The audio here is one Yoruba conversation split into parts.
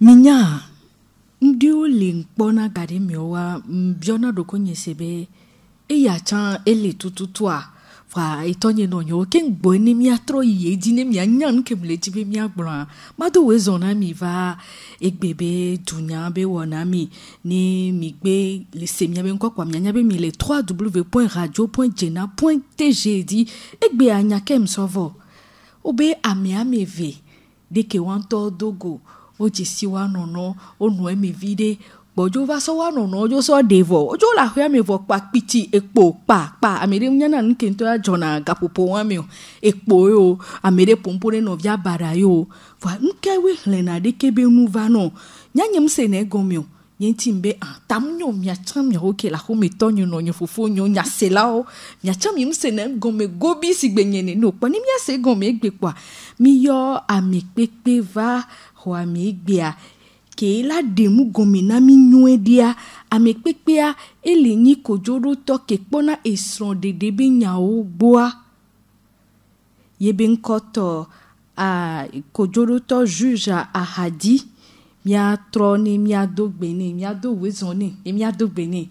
minyaa ndị ole mkpọ na gari miọwa mbio na doko nyesebe eyacha ele tututu a fa itonye na onyo ke ngbo ni mi atro iye di ni mi anya nke mle ji be mi agbra mado we zo na mi va egbebe dunya be wo na mi ni mi gbe le se mi be nko mi anya be mi le 3w.radio.jena.tg di egbe anya kem sovo obe ami ami ve de ke wan dogo wodzesi wa nɔnɔ wonɔ eme vi ɖe gbɔdzo va sɔ wa nɔnɔ dzo sɔ ɖe vɔ dzo le aƒea me vɔ kpa kpiti ekpo kpa kpa ame ɖe nyana nu kentɔ ya dzɔna gaƒoƒo wa me o ekpo yi o ame ɖe pompo ɖe nɔvia baɖa yi o vɔa nuke woe xlẽna ɖe ke be nu va nɔ nyanyem se ne egɔme o nye ŋuti be atam ah, nyo miatsã miawo ke le axɔmetɔ nyo nɔ nye fofo nyo nyaselawo miatsã mi ŋusẽ ne gɔme gobi si gbe nye ne no kpɔ ne miase gɔme egbe kpɔa miyɔ amekpekpe va xɔ ami gbea kee la ɖemu gɔme na mi nyuie ɖia ame kpekpea ele nyi kodzoɖotɔ ke kpɔna esrɔ̃ɖeɖe be nyawo gbɔa ye be ŋkɔtɔ aa kodzoɖotɔ juja ahadi miatrɔ ne miado gbe ne miado wezɔn ne ye miado gbe ne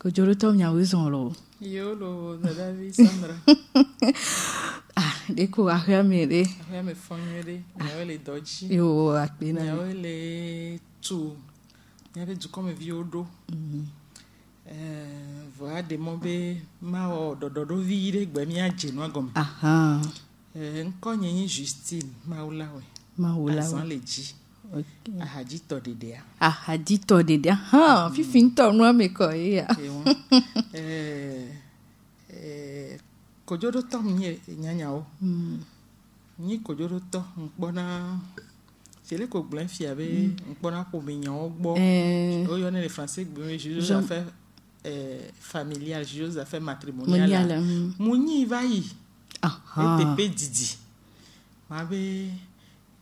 kodzoɖotɔ nyawo zɔn lɔ. yóò dada bi sandra. deko aheame ɖe. aheame fɔ nyuie ɖe nyawo le dɔ dzi. ye wo akpe na mi. nyawo le tu míaƒe dukɔmeviwo ɖo. vɔa ɖe mɔ be mawɔ ɖɔɖɔɖovi ɖe gbe míadze nua gɔme. ŋkɔ nye nyi justine mawu la wɛ. mawu la wɛ azã le dzi. Okay. ahadzitɔ ɖeɖea. ahadzitɔ ɖeɖea hã fifintɔ nua mi kɔ ye ya. kojoro kodzodotɔ mi nye nyanyawo hmm. nyi kodzodotɔ ŋkpɔna tele ko gblẽ fia be ŋkpɔna hmm. ƒomenyawo gbɔ eh. ne le français gbe me juge familial familiale juge affaire matrimonial mu ah. hmm. nyi va yi eteƒe didi ma be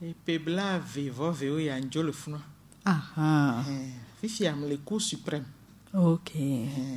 eƒe bla ve vɔ ve wo ya ŋdzo le funua eh, fifia mi le cour suprême. Okay. Eh.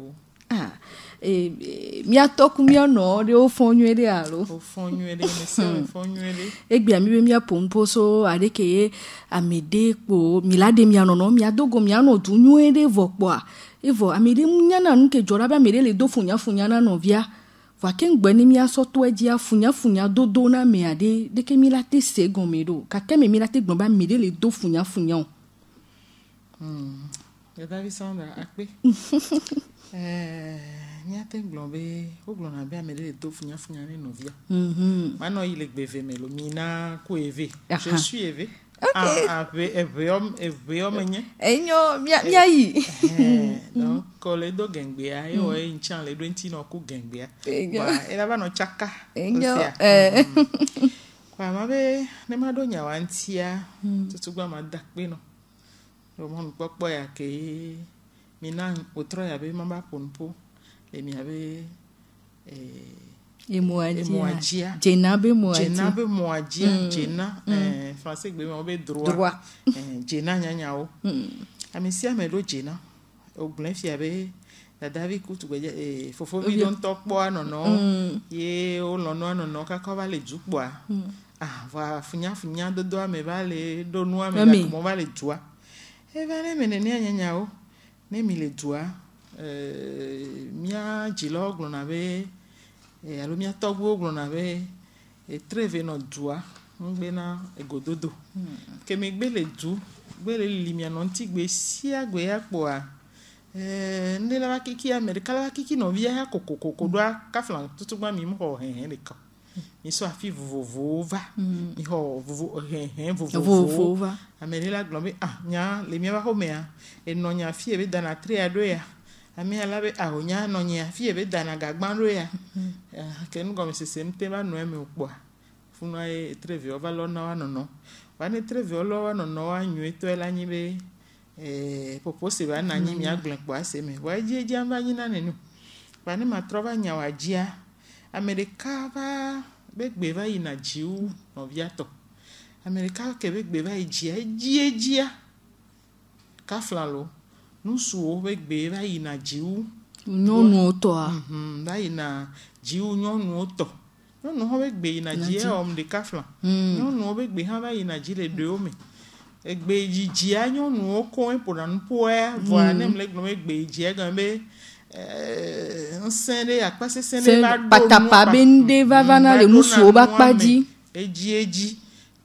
míatɔku míanɔ ɖe wofɔ nyuie ɖe alo. wofɔ nyuie ɖe mesia wofɔ nyuie ɖe. egbea mi be míaƒo nupo so aɖeke ye ame ɖe kpo mila ɖe mianɔnɔ miadogo mianɔ du nyuie ɖe vɔ kpɔa evɔ ame ɖe nyana nu ke dzɔ ɖa be ame ɖe le do funyafunya na nɔvia vake ŋgbe ne miasɔ to edzia funyafunya dodo na amea ɖe ɖeke mi la te se gɔme ɖo gake me mi la te gblɔ be ame le do funyafunya o. yadavi sandra akpe míate gblɔ be wogblɔna be ame ɖe le do funyafunya ne nɔvia manɔ yi le gbe ve me lo mina ku eve je suis eve eve yɔme nye enyo miayi donc le do gɛngbea ewɔ ye ŋtsã le ɖo ŋuti nɔ ku gɛngbea elaba nɔ tsaka enyo kpama be ne ma ɖo nyawa ŋutia tutugba ma da kpe nɔ lomɔnukpɔkpɔ ya ke mina wotrɔ ya be ma ba ƒo èmi àbí emoajia jenabe moajia jenabe moajia jena français gbemi wo be droit jena nyanyawo ami si ame lo jena ogblẽ fia be dadavi kutu gbedze ee fofovi ɖo ŋutɔ kpɔa nɔnɔ ye wo lɔnɔa nɔnɔ kaka va le dzu ah, ava funyafunya dodoa me va le ɖo nua me gakɔmɔ va le dzua eva ne me nenea nyanyawo ne mi le dzua. Eh, mia, dzilawo gblɔna be eh, alo mia tɔgbuwo gblɔna be etreve eh, nɔ dua ŋugbe na egododo hmm. keme gbe le du gbe le li mia nɔ ŋuti gbe sia gbe ya kpɔa ne la va kiki ame ɖeka la va kiki nɔvia ya kokokoko ɖoa kafla tutugba mi mu xɔ hɛhɛ ɖeka misɔ afi vovovowo va hmm. mi xɔ vovo hɛhɛ vovovowo ame ɖe la gblɔ be ah nya le miaba xɔmea enɔ nya fi ye be dana tre ya ɖo ya amia la be ahonya anɔnyi afi ye be dana gagba ɖo ya mm-hmm. ah, ke nugɔmesese ŋute va nɔ eme kpɔa funua ye etreviwo va lɔ na wa nɔnɔ wa ne etreviwo lɔ wa nɔnɔ wa nyuietɔe la nyi be eh, popo si va na anyi miagblẽ mm-hmm. kpɔ ase me wa edzi edzi va nyina nenu wa ne ma trɔ va nya wa dzia ame ɖeka va be gbe va yina dziwu nɔvia tɔ ame ɖeka ke be gbe va yi dzia edzi edzia kafla lo. Nusuwo ƒe gbe va yina dziwu. Nyɔnuwo tɔa. Mhm, va yina dziwu nyɔnuwo tɔ. Nyɔnuwo ƒe gbe yina dzi ewɔm ɖeka flã. Hmm. Nyɔnuwo ƒe gbe hã va yina dzi le ɖewo me. Egbe dzidzia nyɔnuwo kɔ eƒona nuƒoa vɔa hmm. ne mi le gblɔm egbe dzidzia gɔme be ŋsẽ ɖe akpa sese ɖe va ɖo nu akpa. Patapa be ŋɖe vavana hmm, le nusuwo ƒe akpa dzi. Edzi edzi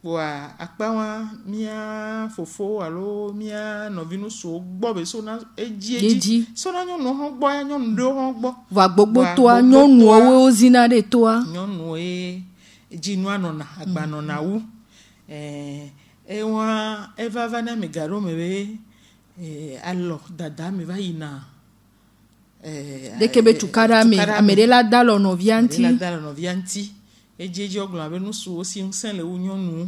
kpoa akpawa mía fofo alo mía nɔvi nusrɔ̃wo gbɔ be so na edzi edzi so na nyɔnu hã gbɔ ya nyɔnu ɖewo hã gbɔ. va gbogbo toa nyɔnuawo zina ɖe toa. nyɔnuwo ye dzi nua nɔna agba mm. nɔna wu ɛɛ ewa eva va ne ame gaɖewo me be ɛɛ alɔ dada me va yina. ɖeke be tuka ɖe ame ame ɖe la da lɔ nɔvia ŋti. ame ɖe la da lɔ nɔvia ŋti edzedze wogblɔna be nusuwo si ŋusẽ le wo nyɔnuwo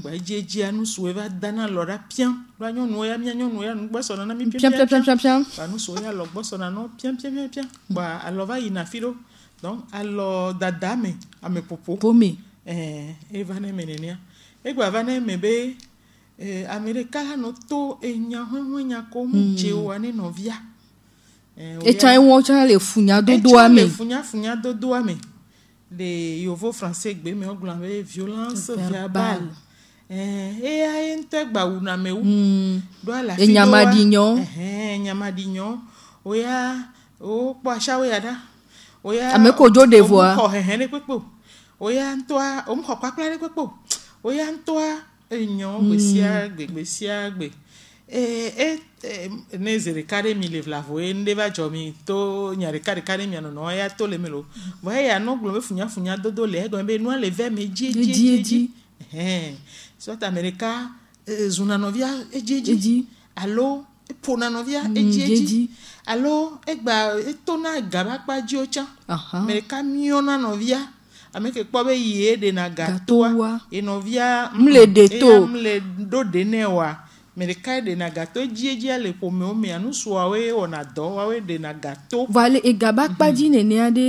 gba edzedzea nusuwo va dana lɔ ɖa piam ɖoa nyɔnuwo ya mia nyɔnuwo ya nugbɔ sɔna na mi piampiampiampiam gba nusuwo ya lɔ gbɔ sɔna na wo piampiampiam gba alɔ va yina fi ɖo donc alɔ dada me ameƒoƒo pome ɛɛ eva ne me nenea egba va ne be ɛɛ ame ɖeka la nɔ to enya hɔhɔ nya ko ŋutse wa ne nɔvia ɛɛ etsa ye wɔn tsa le funyadodoa me etsa le funyafunyadodoa me les yovo français gbeme wo gblɔna be violence verbale eya eh, eh, ye ŋutɔ gba wu na amewu ɖo hmm. ala fi ɖo wa enyamadinyɔ wo ya wo kpɔ asiawo ya ɖa wo ya amekodzo ɖevoa wo xɔ hehe ɖe kpekpe o wo ya ŋutɔa wo xɔ kpakpla ɖe kpekpe o wo ya ŋutɔa enyɔ gbe sia gbe gbe Mm e e ne zere kare mi le vlavoe ne va dzɔ mi to nyare kare kare mia nɔnɔ ya to le mi lo vɔ eya nɔ gblɔm be funyafunya dodo le egɔme be nua le vɛ me dziedzidzi hɛn sɔta ame ɖeka zuna nɔvia edziedzi alo ƒona nɔvia edziedzi mm, alo egba etona gabakpa dziwo tsã ame ɖeka miɔna nɔvia ame ke kpɔ be yie ɖena gatoa ye nɔvia mle de mm, to eya mle ɖo de nɛ wa me ɖeka ɖena gato dzie dzia le ƒomewo mea nusuawoe wɔna dɔ woawoe ɖena gato. vale egaba kpadzi mm -hmm. nenea ɖe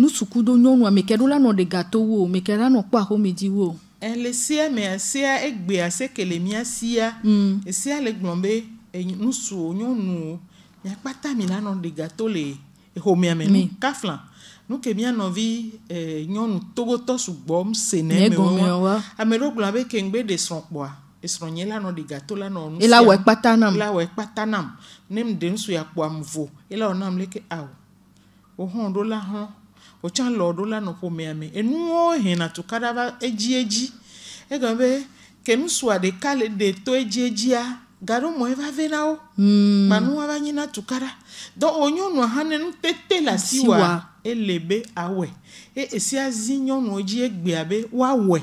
nusukudo nyɔnua meke ɖo la nɔ ɖe gato wo meke la nɔ kpɔ axome dzi wo. Eh, le sia mea sia egbea se kele mia sia. Mm. esia le gblɔm be e, nusuwo nyɔnuwo miakpata mi la nɔ ɖe gato le exɔmea me nu kafla. Mm nuke mía nɔvi eh, nyɔnu togotɔ sugbɔ ŋusẽ nɛ mɛ wɔn ame ɖewo gblɔm be keŋgbe de srɔ̀ esrɔ̃nye la nɔ ɖegato la nɔ nu ela wɔ kpata nam ela wɔ kpata nam ne mu ɖe ya akpɔ amuvo ela wɔ nam leke awo wo hɔn ɖo la hɔn wo tsã lɔ ɖo la nɔ ƒomea me enuwo hena tu ka ɖa va edziedzi hmm. e, e egɔme e be ke nusua ɖeka le ɖe to edziedzia gaɖomɔ ye va vɛ na wo gbanua va nyi tu ka ɖa dɔ wo nyɔnua hã ne nutete le asi wa ele be awɔe ye esia zi nyɔnua dzi egbea be woawɔe.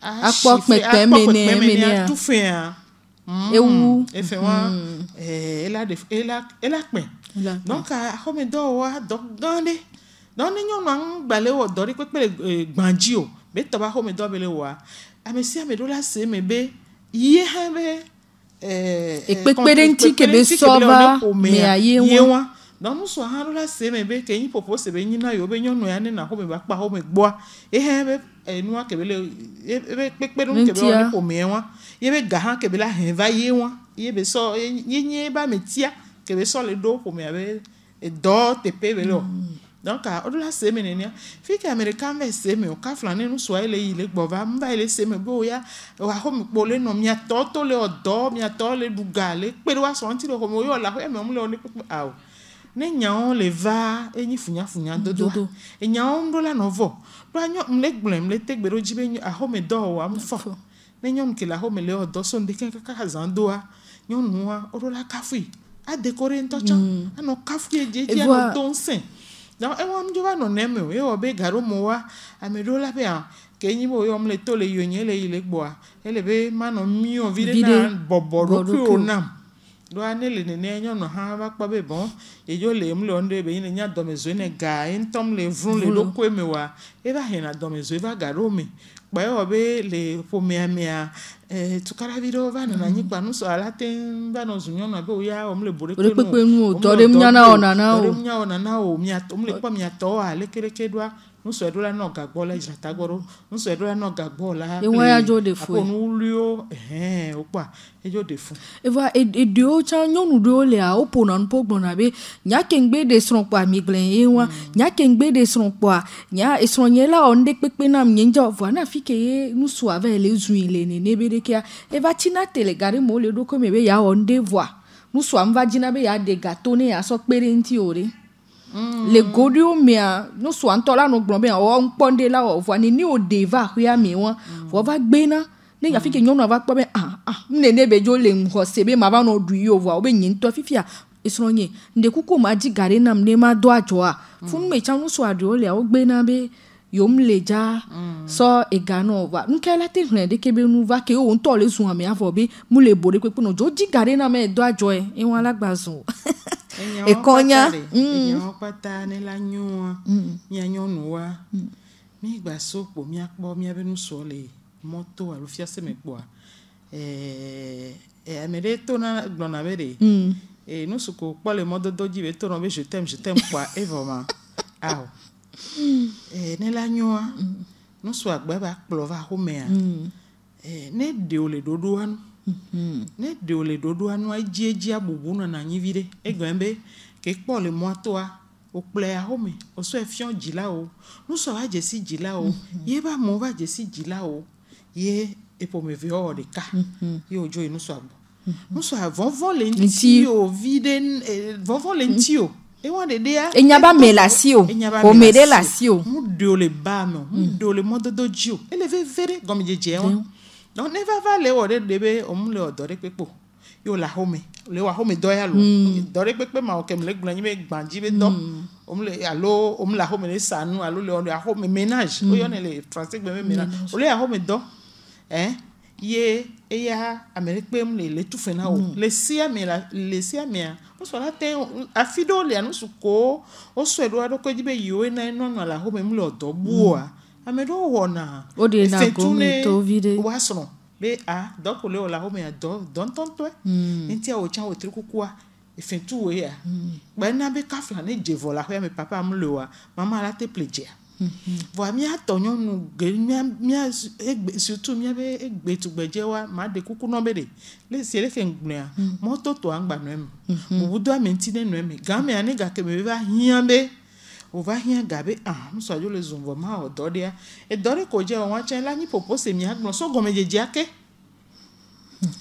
akpɔ kpɛkpɛ menea menea ewu mm. efe wa mm. eh, ela de ela ela kpɛ donc axɔme dɔwɔwɔ adɔ gã ɖe donc ne nyɔnua ŋu gbalẽ wɔ dɔ ɖe kpekpe le eh, gbãdzi o be tɔ ba xɔme dɔ be le wɔa ame sia ame do la se me be yie hã be ekpekpe ɖe ŋuti ke be sɔ va mea ye wa donc nusrɔ̃ hã ɖo la se me be ke nyi ƒoƒo se be nyi na yewo be nyɔnu ya ne na xɔme ba kpa xɔme gbɔa ye hã be enua kebele ebe kpekpeɖeŋu kebe wɔ ne ƒomea wa yebe ga hã kebe la hɛ va ye wa yebe sɔ ye nye ebe ametia kebe sɔ le ɖo ƒomea be edɔ teƒe be le o donc woɖo la seme nenia fi ke ame ɖeka mɛ seme o kafla ne nusua ye le yi le gbɔ va mva ye le seme be o ya wòa xɔme kpo le nɔ miatɔ to le ɔdɔ miatɔ le ɖuga le kpe ɖe wa sɔ ŋuti le xɔme o yɔ la xɔ eme mu le wo ne kpekpe awo ne nyawo le va enyi funyafunya dodoa enyawo ŋɖo la nɔvɔ kpla nyɔ mle gblɔe mle tegbe ɖo dzi mm. e e e be axɔme dɔ wɔa mfɔ ne nyɔnu ke le axɔme le wɔ so ŋdeke kaka zã doa nyɔnua oɖo la kafui a ko ɖe ŋutɔ tsã anɔ kafui edzi edzi anɔ do ŋusẽ dɔn ewɔ nudzo va nɔ nɛme o ewɔ be gaɖomo wa ame ɖewo la be a ke enyi be woyɔm le to le yonye ele yi le gbɔa ele be manɔ miɔ vi ɖe na bɔbɔ ɖokui nam doa ne e le nenea nyɔnu hã va kpɔ be bɔn yedzo le mu e le wɔn ɖe be yi ne nya dɔmezoe ne ga ye ŋutɔ le vlu le ɖokoe me wa eva hena dɔmezoe va ga ɖo me kpa ewɔ be le ƒomea mea ɛɛ e, tukaravi ɖewo va nɔna anyi kpa nusɔ ala te ŋu va nɔ zu nyɔnua be woya wɔm le boɖekpe nu o tɔ ɖe mu nyana wɔna na o tɔ ɖe mu nyana wɔna na o mu le kpɔ miatɔ wa lekeleke doa nusɔɛdola nɔ gagbɔ la dzrata gbɔ ɖo la nɔ gagbɔ la ewɔ ya dzo eh, ɖe fo ye akɔ nuwuliwo ɛhɛn eh, wokpa edzo ɖe fo. eva eɖewo tsã nyɔnu ɖewo lea woƒona nu po gblɔna be nyakegbe ɖe srɔ̀ kpɔa mi gblɛ ye wa nyakegbe ɖe srɔ̀ kpɔa nya esrɔ̀ e la wɔ nu ɖe kpekpe nam nye ŋdza vɔa na fi ke ye nusu ava le zui le nene be ɖekea eva tsina te le gaɖe mo le ɖokui me be ya wɔ nu ɖe vɔa nusua nu va dzina be ya ɖe gato ne ya kpe ɖe ŋuti o ɖe. Mm. le go ɖi wo mea nusua ŋutɔ la nɔ gblɔm be awɔ ŋkpɔnde la wɔ vɔa nini o de va aƒea mi wɔn vɔ va gbena ne gafi ke nyɔnua va kpɔ be ah ah ne be dzo le ŋgɔ se be ma va nɔ ɖu yi o vɔa o be nyi ŋutɔ fifia esrɔ̃ nye ŋdekuku ma dzi ga nam ne ma do adzɔa mm. funu me tsa nusua ɖewo lea wo gbena be yom le dza mm. sɔ so, ega nɔ va nuke la te hlɛ ɖeke be nu va ke wo ŋutɔ le zu ame avɔ mm. e be mu le bo ɖe kpekpe nɔ dzo dzi ga ɖe na mɛ do adzɔ yɛ la gba zɔn ekɔ nya. enyawo kpata ne la nyɔa mia nyɔnuwa mi gba so kpo miakpɔ miabe nusɔ le mɔto alo fiase me kpoa ɛɛ tona gblɔna be de nusuku kpɔ le mɔdodo dzi be tona be je t'aime je Eh, ne la nyɔa nusu agbe va kplɔ va xomea eh, ne ɖewo le ɖoɖoa nu ne ɖewo le ɖoɖoa nua edziedzia bubu nɔna anyi vi ɖe egbe be ke kpɔ le mɔa toa wòkplɔ ya xome wòsɔ efiɔ dzilawo nusɔ va dzesi dzilawo ye ba amewo va dzesi dzilawo ye eƒomeviwo wɔ ɖeka ye wòdzo yi nusɔ gbɔ nusɔ vɔvɔ le ŋuti o vi ɖe eh, vɔvɔ le ŋuti o enyaba me la si o o me de la si o. mu do le ba nɔ mm. mu do le mɔdodo dzi o ele veve ɖe gɔmedzedze wɔn donc ne vava le wɔ ɖe de be omu le wɔ dɔ ɖe kpekpe o yóò le axome le wɔ axome dɔ ya lo mm. dɔ ɖe kpekpe ma wɔ kɛmɛ le gblɔ anyi be gbadzi be dɔ mm. omu le alo omu le axome le sa alo le axome ménage o yɔ ne le francais gbe be ménage o le axome dɔ ɛ eh? ye eya ame ɖe kpem le le tufe na wo hmm. le sia me la le sia mea wosɔ la te afi ɖewo le anusu ko wosɔe ɖo aɖokɔe dzi be yiwo na nɔnɔ la home mu le ɔdɔ bua ame ɖewo wɔna efetune wa srɔ̀ be a dɔkole wòle ahomea dɔ dɔntɔntɔe hmm. ŋutia wòtsã wòtri kukua efetuwoe ya hmm. gbɛna be kafla ne dze vɔ la xɔ ya me papa mu le wa mama la te ple dzea voa míatɔ nyɔnu ge mía mía egbe sutu mía be egbetugbedze wa maa de kuku nɔ be de le si ɖeke ŋgblɔa mɔtɔ mm-hmm. tɔ aŋgba nɔɛ me mm-hmm. bubu do ame ŋuti ɖe nɔɛ me game ane gake me va hiã be wòva hiã ga ah nusɔadzo le zɔn vɔ ma wɔ dɔ ɖea edɔ ɖe ko dze wɔn atsɛ la nyi popo se mía gblɔ so gɔmedzedzea ke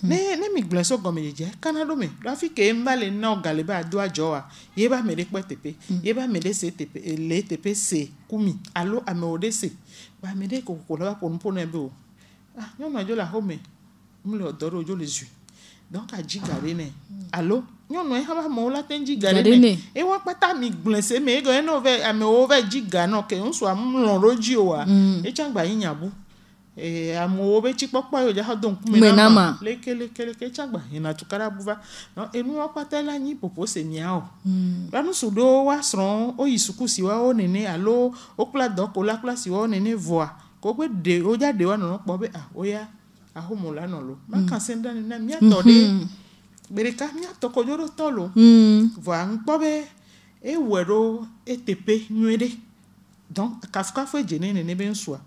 ne ne mi gblẽ so gɔme dzedze kana ɖo me ɖo hafi ke ŋva le na gale be ado adzɔ wa ye ba ame ɖe kpɔ teƒe mm. ye ba ame ɖe se teƒe le teƒe se kumi alo amewo ɖe se ba ame ɖe kokoko la ba ƒo nuƒo nɛ be o ah nyɔnua dzo le axome mu le dɔ ɖo dzo le zui donc adzi ga ɖe nɛ alo nyɔnu yi hã be amewo la te ŋu dzi ga ɖe nɛ ye wo akpata mi gblẽ se me ege ne wo va amewo va dzi ga nɔ ke ŋusua mlɔ ɖo dzi o wa mm. etsã gba yi nyabu. Mm e, amewo be tsikpɔkpɔ yi wòdze xɔ do ŋkume na ma lekeleke tsagba yina tukara buva enuwa kpata la nyi popo se miawo lanu su ɖewo woasrɔ̃ woyi suku si woawo nene alo wokpla dɔko la kpla si woawo nene vɔa ko wobe ɖe wodza ɖe woanɔ kpɔ be ah woya ahomo la nɔ lo maka se ŋdɔ ne na miatɔ ɖe gbeɖeka miatɔ kodzo ɖo tɔ lo vɔa ŋkpɔ be ewɔe ɖo eteƒe nyuie de. donc kafukafu edze ne nene be nsua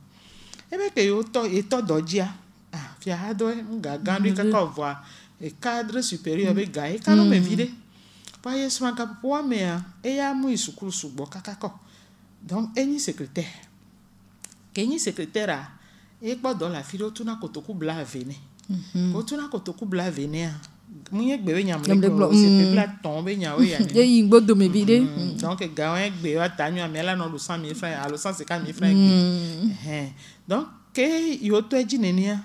ebe ke yewo tɔ etɔ dɔ dzia ah fia ha do gagã ɖo kaka mm-hmm. vɔa eka ɖe superior be ga eka no me mm-hmm. vi ɖe va ye srɔ̃ gaƒoƒo woamea eya mu yi sukulu sugbɔ kaka kɔ donc enyi secrétaire ke enyi secrétaire a ekpɔ dɔ le afi ɖe wotuna kotoku bla ave nɛ mm-hmm. wotuna kotoku bla ave nɛa muye gbe be nyamle ko o sepe bla tɔn be nya o yanni. eyi gbɔ dome bi de. Mm, mm. donc gawo ye gbe wa ta nyɔa mɛ la nɔ lu san mi fɛn alo san sika mi fɛn gbe. donc ke yiwo tɔ edzi nenia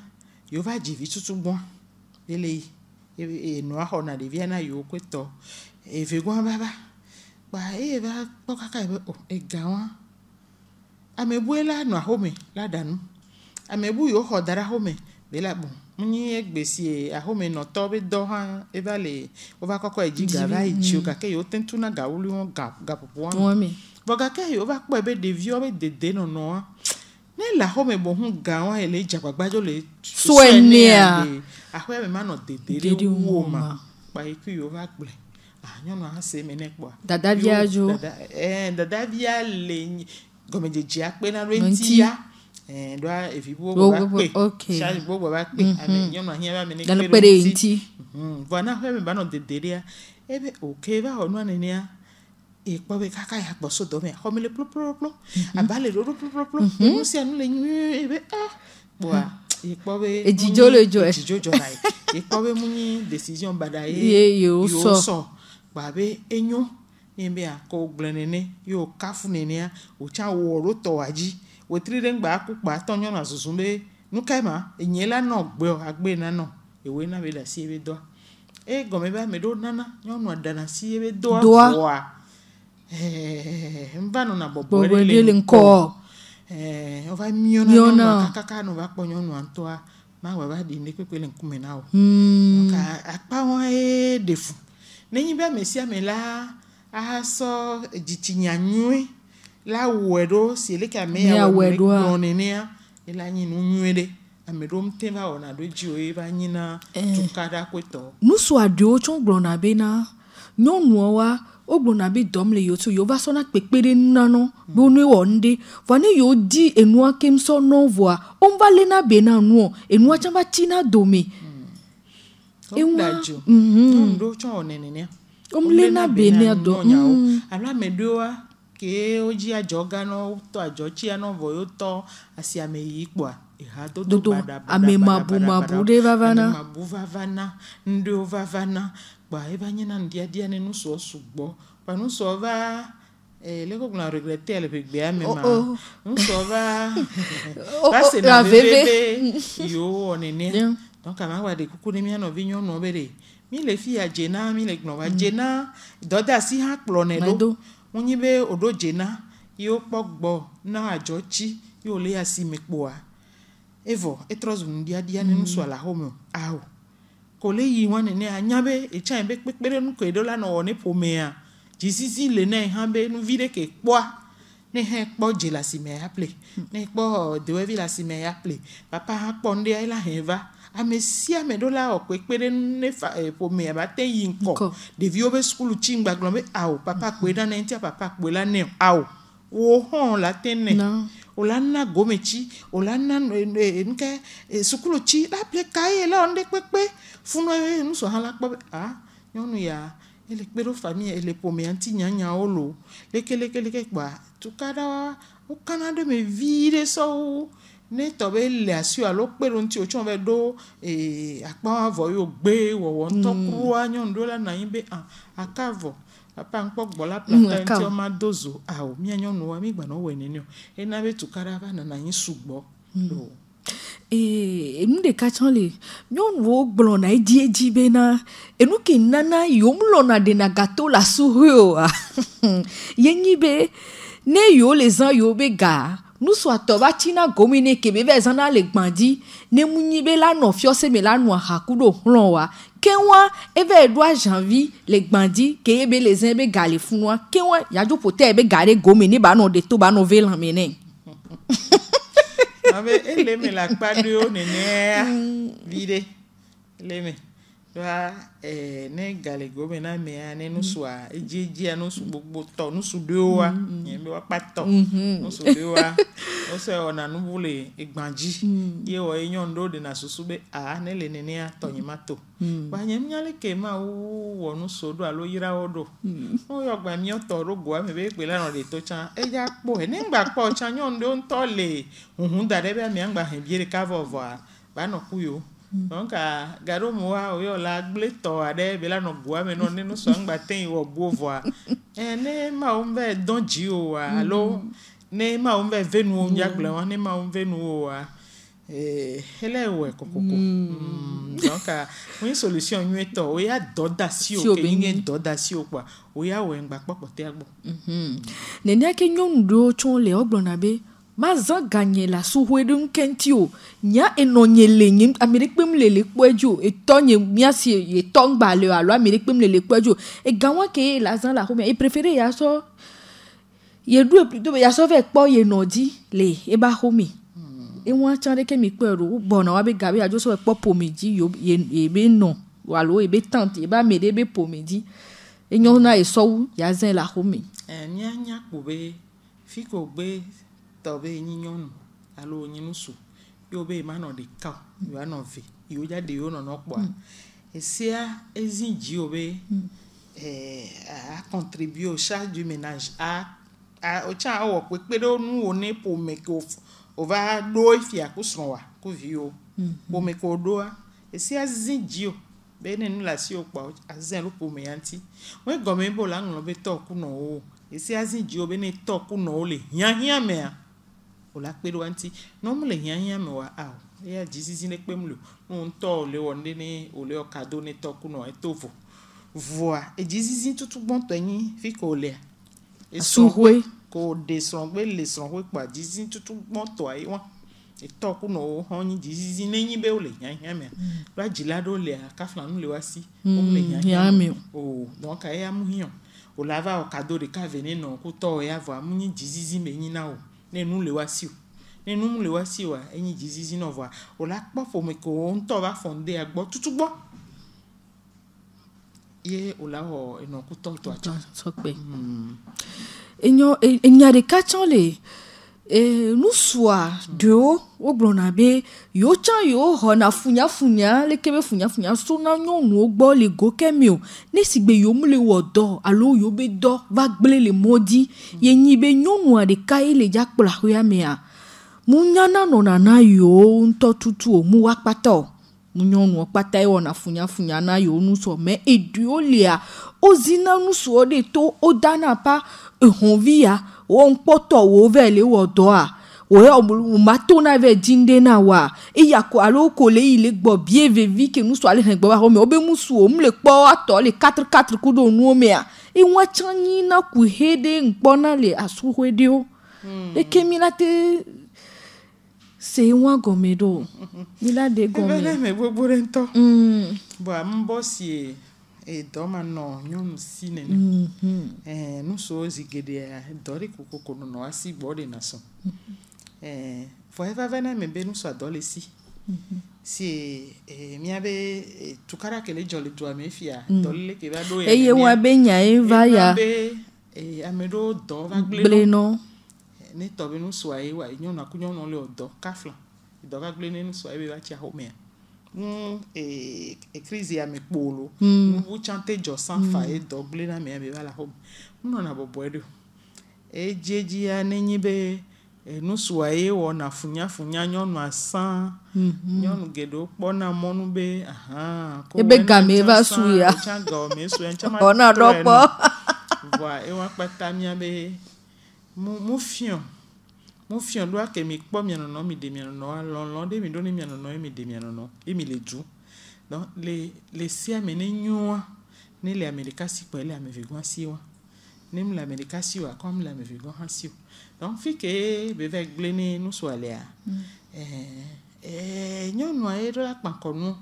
yiwo va dzi vi tutu gbɔn ele yi enua xɔna ɖevia na yiwo koe tɔ eve gbɔn baba kpa eye va kpɔ kaka yi be o egawa amebue la nɔ axome la ɖanu amebu yiwo xɔ da ɖe axome be la bɔn nyi egbe si ahomenɔtɔ be dɔ hã eva le wova kɔkɔ edzi ga va yi tsi o gake yewo te tuna gawuli wo gaƒoƒoa me vɔ gake yewo va kpɔe be ɖeviwo be dedenɔnɔa ne le axɔme bɔ hu gawo yi le dzagbagbadzo le sɔe nea axɔe me ma nɔ dede ɖe wo ma kpa yi ku yewo va gblɔe ah, nyɔnu ase me ne kpɔa. dadavia dzo dada ɛɛ dadavia eh, le gɔmedzedzea kpena ɖo eŋtia dɔa efi gbogbo ba kpe sari gbogbo ba kpe ami nyɔnu ahiã ba mi ne kpe ɖe ŋuti mm-hmm. vɔa na ƒe mi ba nɔ dedelia ebe oke va xɔ nua nenea ekpɔ be kaka ya gbɔsɔ dɔmea xɔme le plɔplɔplɔ mm-hmm. aba le ɖoɖo plɔplɔplɔ mm-hmm. nu sia nu le nyuie ebe a kpoa ekpɔ be edzidzo le dzɔ edzidzo dzɔ la ye ekpɔ be mu nyi decision baɖa ye yewo sɔ kpa be enyo ye be akɔ gblẽ nene ye kafu nenea wò tsã wɔ ɖo wetri ɖe ŋgba akukpa tɔ nyɔnua zuzum be nukae ma enyi la nɔ gbɛɔ agbe nanɔ ewoe na be ɖasi ebe doa eye gɔme be ame ɖewo nana nyɔnua ɖana si ebe doa vɔa ɛɛ nva nɔna bɔbɔ ɖe le ŋkɔ ɛɛ wova miɔna nyɔnua kakaka nɔ va kpɔ nyɔnua ŋutɔa ma wɔ va ɖi ne kpekpe le ŋkume na o hmm. ka akpa wɔn ye ɖefu nenyi be ame sia ame la asɔ dzitsinyanyue. So, la wɔe ɖo si eleke amea wɔe gblɔne nea ela nyi nu nyuie ɖe ame ɖewo ŋutɛ va wɔna ɖo dzi wo ye va nyina tuka ɖa koetɔ. nusu aɖewo tsɔ gblɔna bena nyɔnuawoa wogblɔna be dɔm le yewo tso yewo va sɔna kpekpe ɖe nuna be wo ne wɔ nu ɖe vɔ ne yewo di enua kem sɔ nɔ vɔa wo va lena be na nuɔ enua tsã va tsi na dome. ewa hmm. mhm. nyɔnu ɖewo tsɔ lena be nea dɔ mhm. alo ame ɖewoa ke wodzia adzɔga na wotɔ adzɔtsia na vɔ ye wotɔ asiame yi kpoa eha dodo amemabumabu ɖe vava na amemabu vava na nuɖewo vava na kpoa e nyina nuɖiaɖia ne nusɔɔ sugbɔ kpoa nusɔɔ va e, leko kuna regrete le gbegbea me ma oh, oh. nusɔɔ va va oh, se na veve yiwo wɔ nenea donc amagba de kuku ne mia nɔvi nyɔnuɔ be de mi le fi ya dzena mi le gblɔ va dzena mm. dɔdeasi hã kplɔ ne ɖo unyibe oɖodzena yiwo kpɔ gbɔ na adzɔtsi yi wòle asime kpoa evɔ etrɔ zu nuɖiaɖia ne nusua le axome o awo ko le yi wa nenea nya be etsa yi be kpekpeɖeŋu ko eɖo la nɔ wɔ ne ƒomea dzizizi le na yi hã be nuvi ɖe ke kpɔa ne hɛ kpɔ dze le asime ya ple ne kpɔ dewɛvi le asime ya ple papa hã kpɔ nu ɖe ya la hɛ va ame si ame ɖo la wɔ kpekpeɖe nu ne fa e eh, ƒomea ba te yi ŋkɔ ɖeviwo be sukulu tsi ŋgba gblɔm be awo papa kpoe ɖa ne ŋutia papa kpoe la ne awo wo hɔn la te ne o la na gometsi o la na e eh, eh, nuke e sukulutsi la ple ka ye la ɔnu ɖe kpekpe funu ye nusɔ hã la kpɔ be a ah, nyɔnu ya ele kpe ɖo fami ele ƒomea ŋuti nyanyawo lo lekeleke kpɔa tuka ɖa wo kana ɖe me vi ɖe sɔwo. So, ni tɔbe le asi alo kpe ɖo ŋuti o tsɛ wòve ɖo ee akpa avɔ yi o gbe wɔwɔ ŋutɔ kura nyɔnu ɖo la nɔ anyi be a aka avɔ papa ŋkpɔ gbɔ la plata ŋuti wɔn ma do zo awo mía nyɔnuwa mi gbana wɔwɔ nene o ena be tukara va nana anyi sugbɔ o. ee enu ɖeka tsɛ le nyɔnuwo gblɔna edzi edzi bena enu ke nana yiwo mlɔna ɖena gato le asuhue oa yenyi be ne yiwo le zã yiwo be gaa nusu atɔva tsina gomi ne kebe vɛ zãna le gbãdzi ne mu nyi be la nɔ fiɔse me la nɔ ha ku ɖo wa kewa eve ɖoa janvi le gbãdzi ke ye be le zɛ be ga le funua kewa yadzo potɛ be ga ɖe gome ne ba nɔ de to ba nɔ ve lãme nɛ. abe ele me la kpa ɖo nenea mm. vi ɖe ele me va eh, ne gale gome na mea ne nusua edziedzia nusu gbogbo tɔ nusu ɖewoa mm-hmm. yɛn be woakpa tɔ mm-hmm. nusu ɖewoa wosɛ wɔna nubu le egba dzi mm-hmm. ye wɔ ye nyɔnu ɖewo ɖena susu be a ne le nenea tɔnyi ma to ba nye miale ke ma wo wɔ nusu do alo yira wo ɖo woyɔ gba miɔtɔ ɖo goa me be ekpe la nɔ ɖeto tsã edza kpɔ he ne ŋgba kpɔ tsã nyɔnu ɖewo ŋutɔ le huhun da ɖe be amea ŋgba bie ɖeka vɔvɔa ba nɔ ku yewo donc gaɖomoa woyɔ la gbletɔ aɖe be la nɔ goa me nɔ nenu sɔ ŋgba te yi wɔ go vɔa e, ne ma wo be dɔ dzi o wa alo ne ma wo be ve nuwo ŋdza gblɔ wa ne ma wo ve nuwo wa hele e, wɔ kokoko donc mm. mm, ŋun solution nyuietɔ o ya dɔ da si o ke nye dɔ da si o kpa o ya wɔ ŋgbakpɔkpɔtea gbɔ. Mhm. nenea ke nyɔnu ɖewo tsɔ le wo be maza ganye la suhue ɖe ŋu kɛŋti o nya enɔ nye le nye ame ɖe kpem le le kpɔe dzo etɔ nye miasi etɔ ŋgba le o alo ame ɖe kpem le le kpɔe dzo egawa ke e la zã la xɔme eprefere ya sɔ yeɖu eplito ya sɔ vɛ kpɔ yenɔ dzi le eba xɔme ewa tsã ɖeke mi kpɔe ɖo gbɔna wa be gabe yadzo sɔ kpɔ ƒome dzi yo ebe nɔ alo ebe tante ebe e ame ɖe ebe ƒome dzi enyɔnu na esɔwu ya zɛ la xɔme. ɛ ní a nya kpo be fi ko gbe ta wo be ye nyi nyɔnu alo wonye nusu ye wo be ye manɔ ɖeka o ye woanɔ ve ye wodza ɖe yewo nɔnɔ kpɔa esia ezi dzi wo be a contribue au du ménage a a o tsã awɔ kpekpe ɖe wo nu wo ne ƒome ke wova ɖo fia ku srɔ̃wa ku viwo ƒome ke woɖoa esia zi dzi o be ne nu le asi wo kpɔa azɛ lo ƒome ya ŋuti wo egɔme be wòle aŋlɔ be tɔ kunɔwo esia zi dzi o be ne tɔ kunɔwo le hiahiã mea olakpeɖo aŋuti ne mele hiahia me wa awo eya dzi zizi ne kpem lo ne wo ŋutɔ wɔ ne ne wòle wɔ kado ne tɔ ku eto vo voa edzi zizi tutu gbɔtɔ enyi fi ko wòlea esrɔ̃hoe ko ɖe srɔ̃gbe le srɔ̃hoe kpɔa dzi zizi tutu gbɔtɔa ye wa etɔ ku nɔ hɔn nyi dzi zizi ne nyi be wòle hiahia mea lɔ adzila ɖewo lea kaflanu le wa si wo mele hiahia me o dɔn ka eya mu hiã o wòle ava wɔ kado ɖeka ve ne nɔ kutɔ ya vɔ amu nyi dzi zizi me nyi na o ne nu le wa si o ne nu le wa si o enyi dzi zizi nɔ vɔa o la kpɔ ƒome ko wo ŋutɔ va fɔ ŋdea gbɔ tutu gbɔ ye o la wɔ enɔkutɔ tɔ atsɔ. sɔkpɛ enya ɖeka tsɔ le ee nusua ɖewo wogblɔna be yewo tsã yewo xɔna funyafunya leke be funyafunya so na nyɔnuwo gbɔ le go ke o ne si gbe yewo mele wɔ dɔ alo yewo be dɔ va gble le mɔ dzi ye nyi be nyɔnua ɖeka ye le dza kplɔ aƒea mea munyana nɔna na yewo ŋutɔ tutu o mu woakpata o nyɔnuwo kpata ye wɔna funyafunya na yewo nusɔ mɛ eɖuwo lia wozina nusuɔ ɖe to wodana pa. ehunvi ehunviya wo ŋkpɔtɔ wo vɛ le wɔ a wo yɔ wo ma tó na vɛ dinde na wa eya ko alo ko le yi le gbɔ bie vevi ke nusɔ ale hɛn gbɔ ba xɔ mɛ wo be musu wo mu le kpɔ atɔ le katri katri ku do nuwo mea ewa tsã nyi na ku he ɖe ŋkpɔ na le asuhɔe ɖewo hmm. eke mi na te se wa gɔme ɖo mi la de gɔme. ebe ne me gbogbo ɖe ŋutɔ. bɔn a bɔ sie. E dɔ ma nɔ nyɔnu si nene mhm. ɛɛ nusuwo zi geɖea dɔ ɖe kokoko nɔnɔ asi gbɔ ɖe na sɔ ɛɛ vɔ eva vɛ na eme mhm. e, e, be nusua e, dɔ le si si ɛɛ miabe tukara kele dzɔ le dua me fia mm. dɔlile ke va ɖo ya eye wa be nya ye va ya eye ame ɖewo dɔ va gble nɔ ne tɔ be nusua ye wa nyɔnua ku le o dɔ kafla dɔ va gble ne nusua ye be va tsi axɔmea ŋu mm, ee eklizia ya mm. mm. e me kpo lo nubu tsã te dzɔ sã fa ye dɔ gblẽ na mia mi va le xɔme nunɔna bɔbɔe ɖo edziedzia e nenyi be enusua ye wɔna funyafunya nyɔnua sã mm-hmm. nyɔnu geɖewo kpɔna mɔnu be ahan ko ebe game va su ya ɔna ɖɔ kpɔ voa ewa kpata mia be mu mu fiɔ mo fiɔn do akɛ mi kpɔ mianɔnɔ mi de mianɔnɔ alɔlɔ de mi do ne mianɔnɔ ye mi de mianɔnɔ ye mi le dzu donc le le sia me ne nyoa ne le ame ɖeka si kpɔ ele ame eve gɔa si wa ne mi le ame ɖeka si wa kɔ mi le ame eve gɔa hã si o donc fi ke be va gble ne nusrɔ̀lɛa ɛɛ nyɔnua ye ɖo la kpakɔnu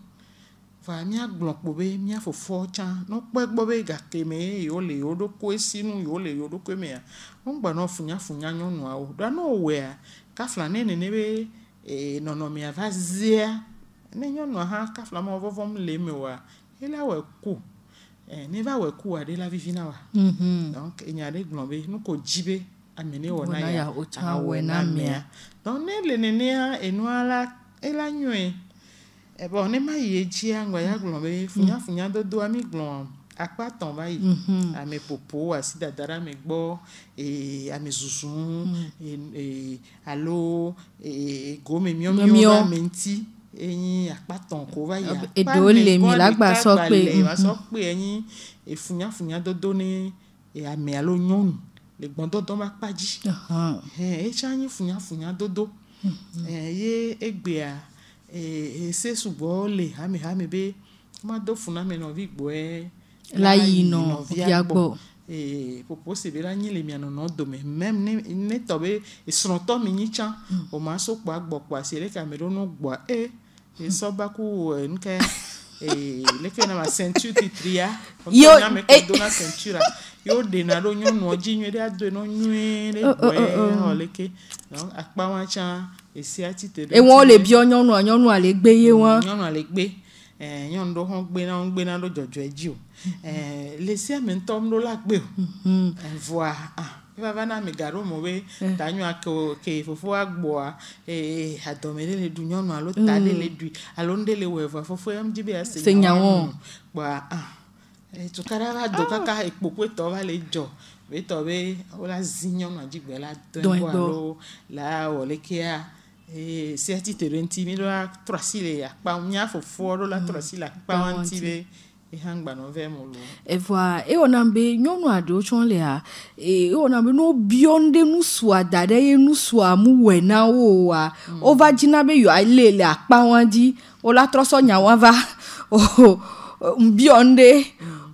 va miagblɔ kpo be mia fofoa tsã nɔkpɔ egbɔ be gake me ye yewo le yewo ɖokoe si nu yewo le yewo ɖokoe mea ŋgba nɔ funyafunya nyɔnuawo ɖa ne wòwɔa kafla ne nene be ee eh, nɔnɔmea va zia ne nyɔnua hã kafla ma vɔvɔm le eme wòa ele awɔe ku ee eh, ne va wɔe ku wòa ɖe la vivi na wa. Mhm. donc enya ɖe gblɔ be nuko dzi be ame ne wɔ na ya awɔe na mea donc ne le nenea enua la ela nyɔe ebɔ eh, ne ma yi edzia ŋgɔ ya gblɔ be funyafunya mm. dodoa mi gblɔ apá tán báyìí mm-hmm. àmì pòpò àti dàdàrà mi gbọ́ àmì zùzùn mm-hmm. àló gòmè míọ́míọ́ bá mi ń tí ẹ̀yin àpàtàn kò báyìí èdè ó lè mí lágbà sọ pé ìwà sọ mm-hmm. pé ẹ̀yin èfúnyàfúnyà dọdọ ní àmì àlóyún lè gbọn dọdọ bá pàjì uh-huh. ẹ ẹ ṣáyìn fúnyàfúnyà dọdọ ẹ yé egbe à ẹ ẹ ṣe ṣùgbọ́n lè hàmìhàmì bẹ́ẹ̀ má dọ̀ fúnnámi náà bí gbọ́ ẹ la yinɔ via popo popose be la nyi le mia dome même ne ne tɔ be srɔ̀tɔ mi nyi tsã o ma so kpɔ agbɔ kpɔ asi ɖeka ame ɖewo no gbɔa e esɔba ku nuke leke na ma ceinture titria yo ame ke do na ceinture yo ɖena ɖo nyɔnua dzi nyuie ɖe adoe nɔ nyuie ɖe bɔe hɔ leke akpa wa tsã esia ti te ɖe. ewɔn le biɔ nyɔnua nyɔnua le gbe ye wɔn. nyɔnua le gbe nyɔnu ɖewo hã gbena wo ɖo dzɔdzɔe dzi o. Eh, le sia me ŋutɔ mɖo la gbe o mm-hmm. voa vava ah, e na mi gaɖo mo be eh. tanyɔa ke ke fofoa gbɔa ee eh, adɔme ɖe le ɖu nyɔnu alo ta ɖe mm. le ɖui alo ŋɖe le wɔ evoa fofoa ŋdi be ase nyawo kpɔa ah, tukara va do ah. kaka ekpokpoetɔ va le dzɔ betɔ be wola zi nyɔnua dzi gbe la dɔn ko alo la wɔ lekea ee sia ti te ɖe ŋuti mi ɖo la trɔ asi le akpa mía fofoa ɖo la trɔ asi le akpa ŋuti be. Mm evoa ewɔna hmm. be nyɔnu aɖewo tsɔ lea ewɔna be no wobiɔ ɖe nusua da ɖe ye nusua mu wɔe na wo wa wova dzina be yewoa le le akpawa dzi wola trɔsɔ nyawa va o biɔ ɖe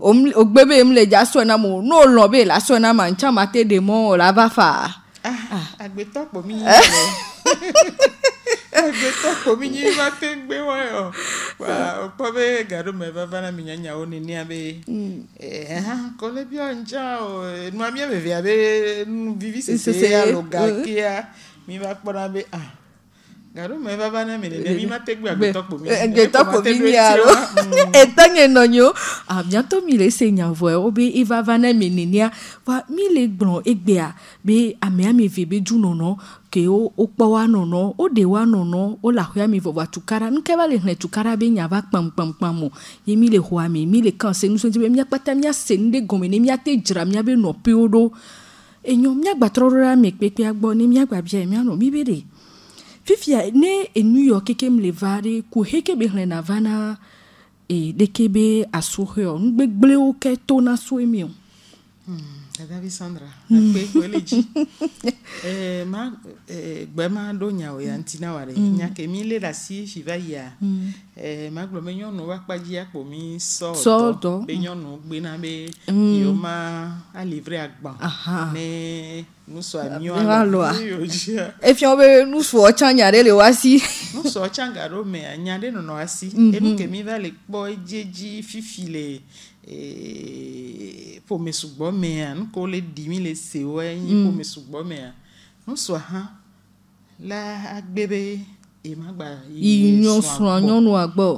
ogbe be mle dza sɔe na mo no wolɔ be la sɔe na ma ntsa ma te ɖe mɔ o la va fa. agbetɔ kpɔmi yi lɛ agbetɔ kpɔmi yi va pɔbe garume baba na minyanya oni ni abe ha kɔle bi ɔnja o nua mi abevia be nu vivi sese aloga kia mi ba kpɔna be ah garume vava na mine ne mi ma te gbe agbetɔkpo mi agbetɔkpo eh, mi eh, mi alo etange nɔnyo a bientôt mi le se nyavɔɛ wo be e vava na mi wa mi le gblɔ egbea be ame ame ve be du nɔnɔ ke wo wokpɔ wa nɔnɔ o ɖe wa nɔnɔ wo le axɔa mi vɔvɔ tukara nuke va le hlẽ tukara be nya va kpamkpamkpam o ye mi le xɔa me mi le kan se nusɔntsi be miakpata miase nu ɖe gɔme ne miate dzra miabe nɔpewo ɖo enyo miagbatrɔ ɖo ɖa me kpekpea gbɔ ne miagbabia mianɔ mi be ɖe fifia ne enuyo keke mlevari ku heke be hlena vana e deke be asuhyo ngbegbleo ke tona so emi o mm. Shadavi Sandra akpe kweleji eh, ma eh, gbema ɖo nya o ya ŋuti na wa mi lé ɖe si va yia mm. ma gblɔ be nyɔnu wa kpa dzi akpɔ mi sɔɔtɔ be nyɔnu gbena be mm. ma alivre agbã ne nusua miɔa efia wo be nusua tsã nya ɖe le wo asi nusua tsã gaɖo mea nya ɖe nɔnɔ asi enu ke va le kpɔ edzedzi fifi le e, ƒome sugbɔ mea nu ke wole ɖi mi le sewɔe nyi ƒome mm. sugbɔ mea nusua hã la agbe be emagba yi nyɔnusrɔ̃ nyɔnua gbɔ o.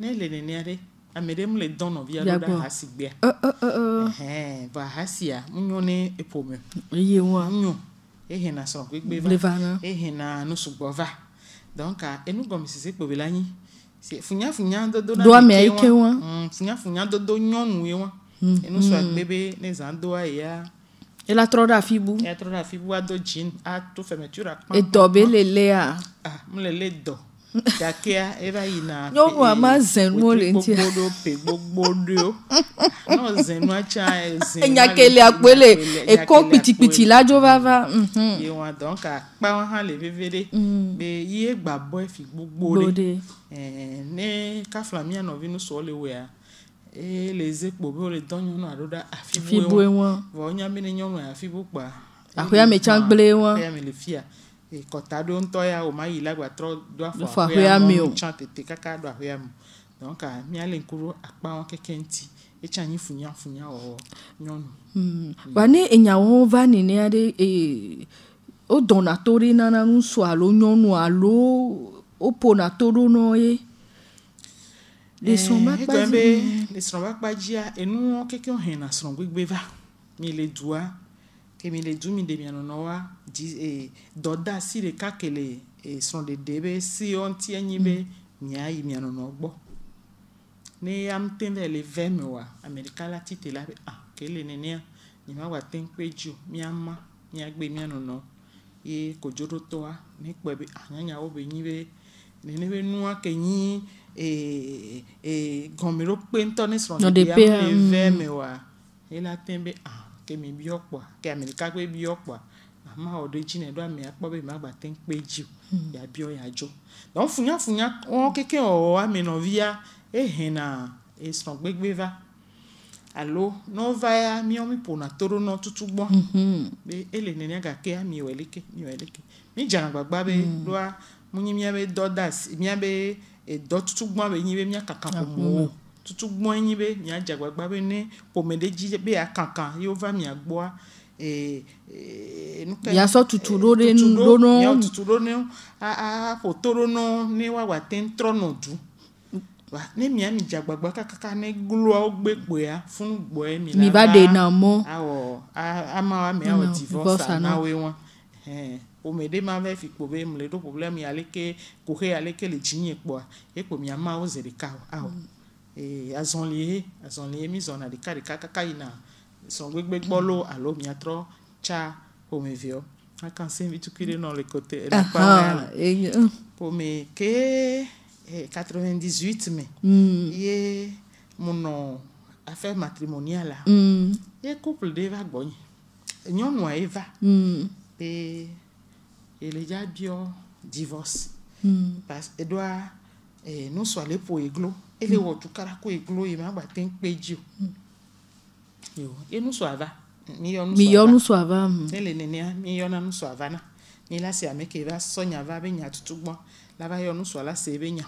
ne le nenea ɖe ame ɖe mu le dɔn nɔvia ɖo ɖe ahasi gbea ɛhɛn va ahasia mu nyɔ ne eƒome. eye wa nyɔ ehena srɔ̃ gbegbe va ehena nusugbɔ va dɔnka enugɔmesese kpɔ bi la nyi funyafunya dodo na ike wa doa mm, funyafunya dodo nyɔnue wa mm. enusɔ mm. agbebe ne zan do eya. ela trɔ ɖe afi bu. ela trɔ ɖe afi bu ado jean ato fɛmɛtura. edɔ be lelea. ah n lele dɔ dakea eva yina nyɔnu ama zɛnuwo le ŋuti gbogbo ɖo pe gbogbo ɖo nɔ zɛnua tsa zɛnua enya kele akpele ekɔ kpitikpiti la jo vava. Mhm. ye wa dɔn ka kpawo hã le veve ɖe mhm. be ye gba bɔ efi gbogbo ɖe eh, ne kafla mia nɔvi nusɔ le wɔa ele zekpo be wole dɔ nyɔnu aɖo ɖa afiboe wɔn vɔ e wonya be ne nyɔnu afibo kpa. aƒeame tsã gblẽ wɔn aƒeame le e fia kɔta ɖo ŋutɔ ya wòma yi la gba trɔ do afɔ aƒea me o tsã tete kaka do aƒea me donc mía le ŋku ɖo akpawo keke ŋuti etsa nyi funya funya wɔwɔ nyɔnu. wa ne enyawo va nenea ɖe ee wodɔna to ɖe nana ŋusu alo nyɔnu alo woƒona to ɖo nɔ ye le srɔ̀ba kpa dzi. le keke hena srɔ̀ va mi le hmm. dua kemi le dumi le mianɔnɔwa dzi ee dɔdeasi ɖeka ke le ee srɔ̃ɖeɖe be siwo ŋuti enyi be mm. miayi mianɔnɔ gbɔ ne ya ŋute va le vɛ me wa Amerika la ti te la be ah ke le nenea nyima wa te ŋkpe dzi o miama miagbe mianɔnɔ ye kodzoɖotɔa ne kpɔe be ah nyanyawo be nyi be nene be nua ke nyi ee ee gɔmeɖokpe ŋutɔ ne srɔ̃ɖeɖe ya ŋu vɛ me wa ye la te be ah kemi bi ɔkpoa ke amerika kpe bi ɔkpoa ama wɔ ɖe dzi ne ɖo amea kpɔ be magba te kpe dzi o yabiɔ yadzo nɔ funyafunya wɔn keke wɔwɔ amenɔvia ehena esrɔ̃gbegbe va alo n'ova ya miɔ mi ƒona na ɖo nɔ tutu gbɔ be ele nenia mi ya miwɔ eleke miwɔ eleke mi dzana gbagba be ɖoa mu nyi miabe dɔ da asi miabe edɔ tutu gbɔ be nyi be miakaka ƒomewo tutugbɔ̃e nyi be miadzagbagba be ne ƒome ɖe dzi be akaka ye wova miagbɔa miasɔ tutu ɖo ɖe nu ɖo no tutu ɖo no aƒo to ɖo no ne woawɔ ate ŋu trɔ nɔ du ne mia mi dzagbagba kakaka ne gloawo gbe kpoa funu gbɔe mi la mi va ɖe na mɔ awɔ amawo mi awɔ divɔsa nawoe wa ƒome ɖe ma va fi kpo be mi le ɖo problème aleke kohe aleke le dzinye kpoa ye kpo mi amawo ze ɖeka awɔ. Mm. ont azɔlie azɔlie e, mi zɔna ɖeka kaka yina sɔgbegbe gbɔ lo alo miatrɔ tsa se mi tukui ɖe le kote e le la ƒome e ke me mm. ye nɔ affaire matrimoniale mm. couple ɖe va nyɔnua ye va pe divorce mm. parce eɖoa nusɔale ƒo eglo. eléwọ tukara kó eglo yi ma gba te ŋkpe dzi o yo ye nusu ava miyɔ nusu ava ne mm. le nenea miyɔna nusu ava na ne la si ame ke va sɔ nya va be nya tutu gbɔ la va yɔ nusua la se be nya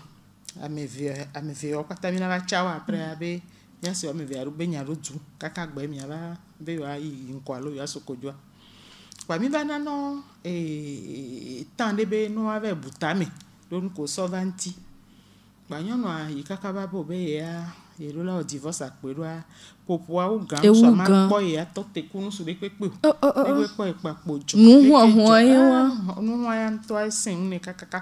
ame ve ame ve yɔ kpata mi la va tsa wa apre abe miasi wɔme ve aɖo be nya ɖo du kaka gbe mia va be yewoa yi ŋkɔ alo yewoa soko dzoa kpa mi va nanɔ ee eh, tan ɖe be ne woava bu tame ɖo nu ko sɔ kpanyɔnua yi kaka va bo be yea yeɖola o divorce akpeɖoa ƒoƒoawo gã sɔ ma kpɔ ye atɔ tekunu su ɖe kpekpe o ɖe oh, oh, oh, kpɔ ye kpakpo dzo nuhuahua ye wa ah, nuhua ya ŋutɔ ese nu ne kakaka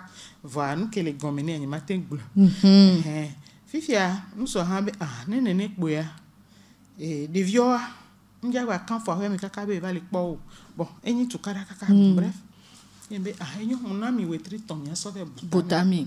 vɔa nu ke le gɔme ne anyima te gblɔ mhm. fifia nusɔ hã be ah ne nene kpoya ɖeviɔa nudza gba kan fɔ aƒeme kaka be eva le kpɔ o bɔn enyi tuka kaka hmm. bref ye be ah enyo ŋun na mi wetri tɔ miasɔ ɖe botami.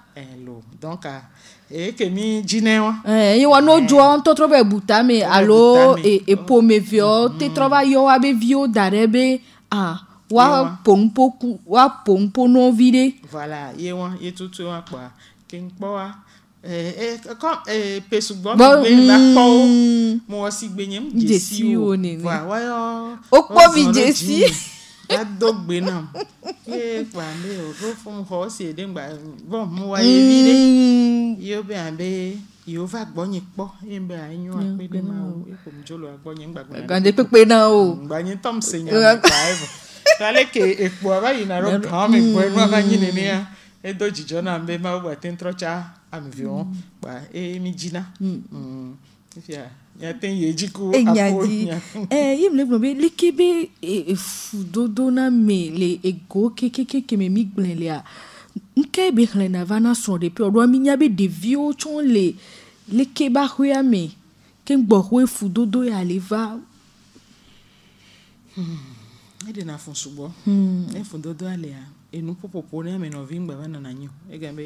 elo donc eke eh, mi dzinewa. yiwa eh, n'odzɔ ŋutɔtrɔ eh. bɛ buta me alo epomeviɔ e, e oh. tetrɔ va yɔ wa be viwo da ɖe be ah wa ponpoku wa ponpono vi ɖe. voilà ye wa ye tutu wa kpɔa kenkpɔ wa kɔ pesugbɔ mi gbe la mm. kpɔ wo mɔ si gbe nye mu dzesi wo wa o okpo mi dzesi adɔgbe nam ye kpambe o ko fɔm xɔ si ɖe gba bɔn mu wa ye vi ɖe ye wo be abe yewo va gbɔnye kpɔ ye be ayi nyɔ akpe ɖe ma wo ye ko mudzo lo agbɔnye ŋgbagba na gande kpekpe na o gbanye tɔm se nya me kpa evɔ ale ke ekpoa va yina ɖo kan me gbɔ enua va nyi nenea edo dzidzɔ na be ma wo gba te trɔ tsa amiviwo gba eye mi dzina fifia enya dzi yim le gblɔ be leke be efudodo na me le egowo kekekeke me mi gblẽ lea nke be xlẽna va na srɔ̃ɖeƒe ɔɖoa mi nya be ɖeviwo tsɔ le leke ba xɔa me ke ŋgbɔ xɔe fudodo ya le va. eɖena fɔ sugbɔ ne fudodo alea enu ƒoƒoƒo ne amenɔvi ŋgba va nɔna anyi o egã be.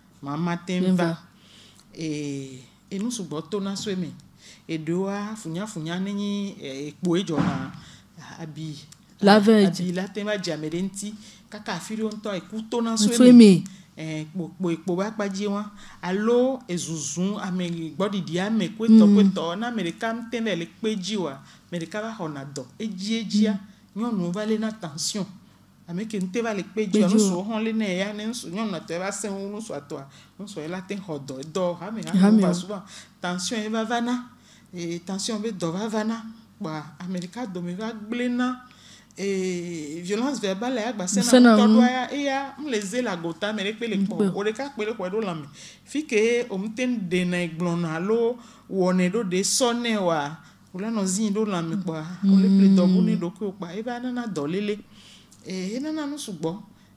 mama temva e nusugbɔ tona soe me eɖewoa funyafunya nenyi ekpo edzɔna abi lavɛ abi latemva dziame ɖe ŋuti kaka afi ɖewo ŋutɔ eku tona soe me kpokpo ekpo ba kpadzi wa alo ezuzu ame gbɔɖiɖi ame koetɔ koetɔ na ame ɖeka ŋutɛ le le kpe dzi wa ame ɖeka va xɔna dɔ edzi edzia nyɔnuwo tension ame ke ŋute va le kpe dzia nu sɔ hɔn le ne ya ne nu sɔ nyɔnu tɔ va se ŋu nu sɔ tɔa nu la te xɔ dɔ dɔ hame hame va suba tension ye va va ee tension be dɔ va va na kpa amerika dome va gble ee violence verbale ya gba se na ŋutɔ do ya eya n le ze le agota me ɖe kpe le kpɔ o ɖeka kpe le kpɔ ɖo lãme fi ke o mu te dena gblɔna alo wɔnɛ ɖo ɖe sɔnɛ wa wòle nɔ zi ɖo lãme kpɔa wòle ple dɔ bu ne ɖokui kpɔa eva nana dɔ lele. Eh, e nana nu sugbɔ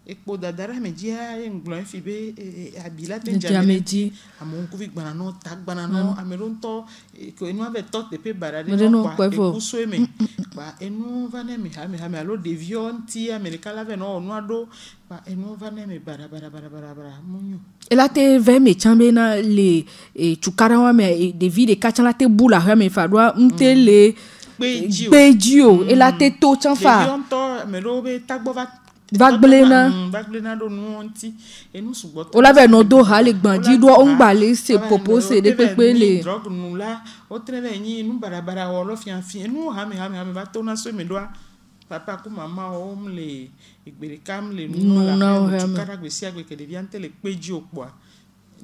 ekpo dadara me dzia ye ŋgblɔ efi be e, e, e abi la te dzame dzi amewo ŋkuvi gbana nɔ ta gbana nɔ mm. ame ɖewo ŋutɔ ko enua vɛ tɔ teƒe baɖa ɖe nɔ kpa ekuso eme kpa enuwo va ne me hamehame alo ɖeviwo ŋuti ame ɖeka la vɛ nɔ wɔ nua ɖo kpa enuwo va ne me baɖa baɖa baɖa baɖa baɖa menyo. ela te vɛ me tsã bena le tsukaɖa wa me ɖevi ɖeka tsã la te bu le aƒea me fa ɖoa ŋute mm. le. Mm kpeji o hmm. elate to tsan fa. ɖevi ŋutɔ la bɛ nɔ do ha le gbɔ̀ndzi ɖɔ wo ŋgbà le se popo se ɖe pépé le. drɔg o tẹ bɛ nyi nu barabara wɔ lɔ fiafi enu hame hame hame va to na so mi doa papa ku mama wo m le egbe ɖeka m le nu la ŋutsu kata gbe sia gbe ke ɖevia ŋutɛ le kpedzi o kpɔa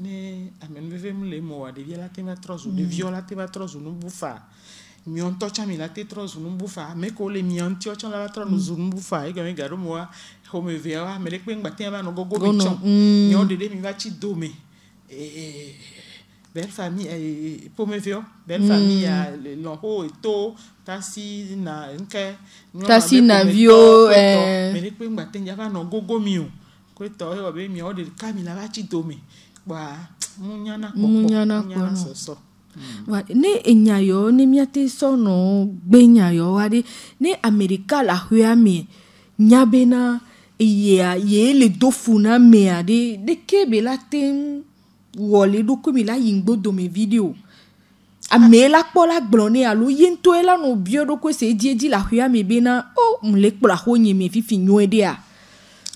ne amenuveve m le mɔ wa ɖevia la te va trɔ miɔŋtɔ tsã mi la te trɔ zunubu fa ame kewo le miɔŋtiɔ tsã la va trɔ nu zunubu fa eke mi gaɖo moa xɔme veawoa ame ɖe kpe ŋgbate va nɔ gogo mi tsɔm mm. miɔ ɖeɖe mi va tsi dome belle famille eh, pomevio belle mm. famille ya lɔho eto tasi na nke tasi na vio me ne kpe ŋgbate ŋdza va nɔ gogo mi o koetɔ ewɔ be miawo ɖeka mi la va tsi dome kpɔa mu nyana kpɔkpɔ mu nyana sɔsɔ. So, so wa ne enya ne miate sɔnɔ gbe nya wa de ne amerika la hɔa mɛ nya bena yea ye le do fu na mɛa de de ke la te wɔ ah. e e le ɖokui la yi ŋgbo domevi de ame la kpɔ mhm. la gblɔ ne alo ye ŋutɔ la nɔ bio ɖokui se edie la hɔa mɛ bena o oh, le kplɔ aho nye mɛ fifi nyɔe dea.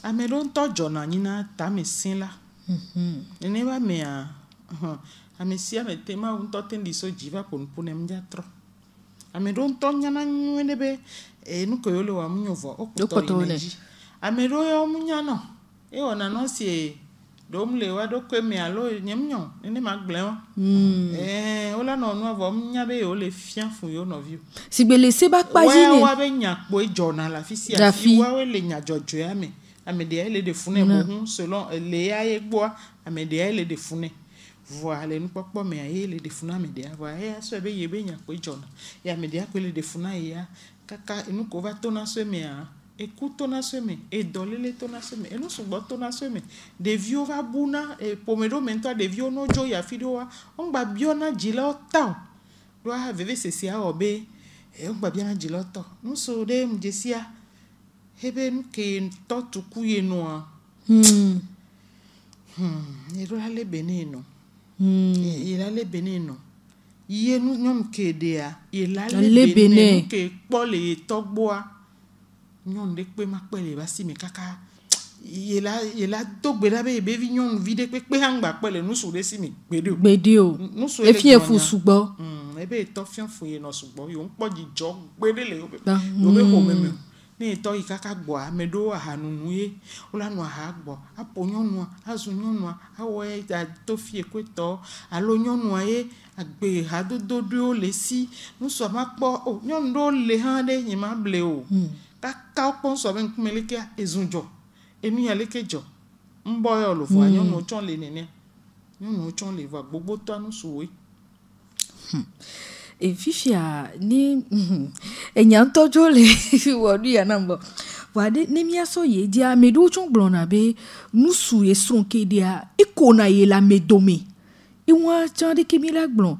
ame ɖewo ŋutɔ dzɔna anyi na tame si la mm mea ame sia ame te mawu ŋutɔ te ɖi so dzi va ƒonuƒo ne mi dzatrɔ ame ɖewo ŋutɔ nyana nyuie ɖe be ee nuke yewo le wɔm nyo vɔ wokutɔ yi ne dzi ame ɖewo ya wo mu nyana ewɔna nɔ si ɖewo mu le wa ɖokui e, e, me alo e, nye mu nyɔ nenema gblẽ wa ee hmm. wole nɔ nua vɔ mu nya be yewo le fia fu yewo nɔviwo. sigbele se ba kpa dzi ne wa be nyakpoe dzɔna le afi sia afi wawoe le nyadzɔdzɔe me ame ɖe ya le ɖe fu ne selon le ya ye gbɔa ame ɖe ya le ɖe fu voa le nukpɔkpɔ mea ye le ɖefu na ameɖea voa eya sɔe be ye be nya koe dzɔna ye ameɖea koe le ɖefu na yeya kaka enuko va tona sɔe mea eku tona sɔe me edɔlele tona sɔe me enu sugbɔ tona sɔe me ɖeviwo va buna ƒome e, ɖewo me ŋutɔ ɖeviwo no dzo yi afi ɖewoa wɔn gba biɔna dzilawo ta o ɖoa veve sesia be wɔn e, gba biɔna dzilawo tɔ nuso ɖe ŋdzesia hebe nuke tɔ tuku ye hmm hmm eɖo la le bene nɔ yela hmm. le benin nɔ ye nu nyɔnu ke ɖea yela le benin nu ke kpɔ le ye tɔgbɔa nyɔnu ɖe kpe ma kpe le ba si me kaka yela yela dogbe ɖa be yebe vi nyɔnuvi ɖe kpekpe hã ŋgba kpe le nusu ɖe si me gbede o gbede o nusu e e hmm, e ye le tɔnya efi efu sugbɔ ebe etɔ fiɔfu ye nɔ sugbɔ yewo ŋkpɔ dzidzɔ gbede le yewo be xɔme hmm. me o. ne etɔ yi kaka gbɔa ame ɖewo aha ahanunu ye wolanɔ aha gbɔ aƒo nyɔnua azu nyɔnua awɔ ye ato fie koe tɔ alo nyɔnua ye agbe hadodo ɖewo le si nusua ma kpɔ o nyɔnu ɖewo le hã ɖe nye ma ble o hmm. kaka wokpɔ nusua be ŋkume leke ezu dzɔ enu ya leke dzɔ nbɔ yɔ lo voa hmm. nyɔnuwo tsɔ le nenea nyɔnuwo tsɔ le va voa gbogbotɔa nusuwoe. Hmm. efifia ni. ɛnya ntɔdzo le wɔdu ya na mbɔ wade ne miasɔ ye dia me ɖewo tsɔ gblɔna be nusu ye srɔ̃ke dia ekona ye le ame dome ewa tsã ɖeke mi la gblɔ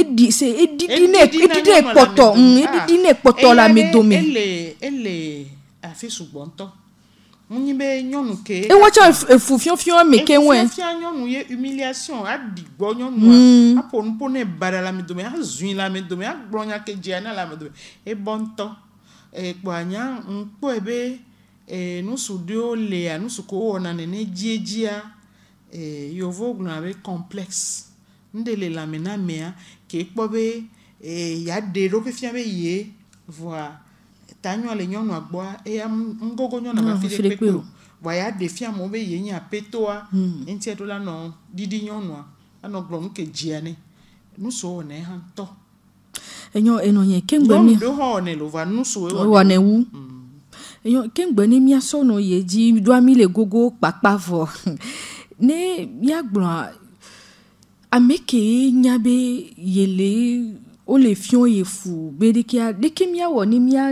eɖi se eɖiɖi ne eɖiɖi ne kpɔtɔ eɖiɖi hmm, ne kpɔtɔ le ame dome. ele ele afi sugbɔ munyi bɛ nyɔnu ke. e tsɛ efu fiɔfiɔ mi ke ŋu. efu fiɔfiɔ nyɔnu ye humiliation aɖi gbɔ nyɔnu a aƒo nupo ne ba ɖe la azui lãmedome agblɔ nya ke dzea na lãmedome ebɔ ŋutɔ ekpɔa nya ŋkpɔe be e nusu ɖewo lea nusu ko wɔna nene dziedzia e yevu gblɔna be complex nuɖe le lãme na amea ke kpɔ be e ya ɖe ɖo ke be ye voa ta nyɔa le nyɔnua gbɔa eya ŋgogo nyɔnua ma ah, fi ɖe kpe o wa ya ɖe fia mo be yenye apetoa hmm. ŋuti eɖo la nɔ ɖiɖi nyɔnua anɔ gblɔ ke dzia ne nuso wɔnɛ hã tɔ. enyo enɔ nye kengbe mi nyɔnu ɖewo hã wɔnɛ lo va nuso wɔnɛ wu hmm. enyo kengbe ni miaso nɔ ye dzi doa mi le gogo kpakpa vɔ ne miagblɔa ame kee nya be yele wole fiɔ ye fu be ɖekea ɖeke miawɔ ne mia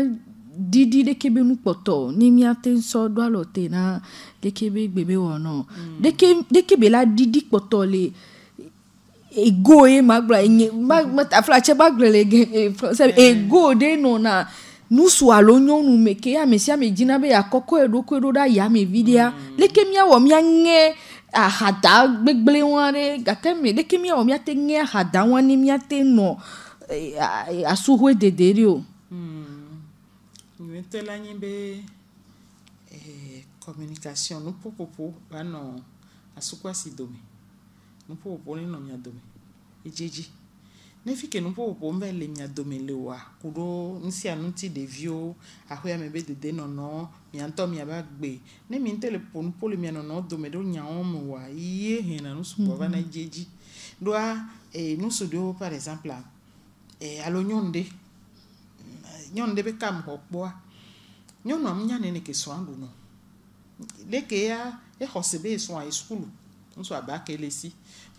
didi leke be nukpɔtɔ ni miate nsɔ do alɔ te na leke be gbebe wɔnɔ leke hmm. leke be la didi kpɔtɔ le ego ye ma enye ma ma aflatsɛ ba le ge e, sɛ hmm. ego de nɔna nusu alo nyɔnu me ke ame sia me dzina be yakɔkɔ eɖokui ɖo ɖa yamevi ɖia leke hmm. miawɔ miaŋe ahada gbegble wa ɖe gake me leke miawɔ miate ŋe ahada wa ne miate nɔ e, e, asuhoe dede ɖi o nyuitɔla nye be eh, communication nuƒoƒoƒo va nɔ asukuasi dome nuƒoƒoƒo ne nɔ mia dome edzedzi ne fi ke nuƒoƒoƒo mbe le mia dome le wa ku ɖo nu sia nu ti ɖeviwo aƒeame be dedenɔnɔ miãtɔ miaba gbe ne mi ŋutɔ le ƒo nuƒo le mia nɔnɔ dome ɖo nyawo me wa ye hena nu sugbɔ va na edzedzi ɖoa eh, nusu ɖewo par exemple eh, alo nyɔnu ɖe nyɔnu ɖe be kam xɔ kpɔa nyɔnua mu nyane ne ke srɔ̃a ɖunu leke ya exɔse be srɔ̃a yi sukulu ŋutsu aba kele si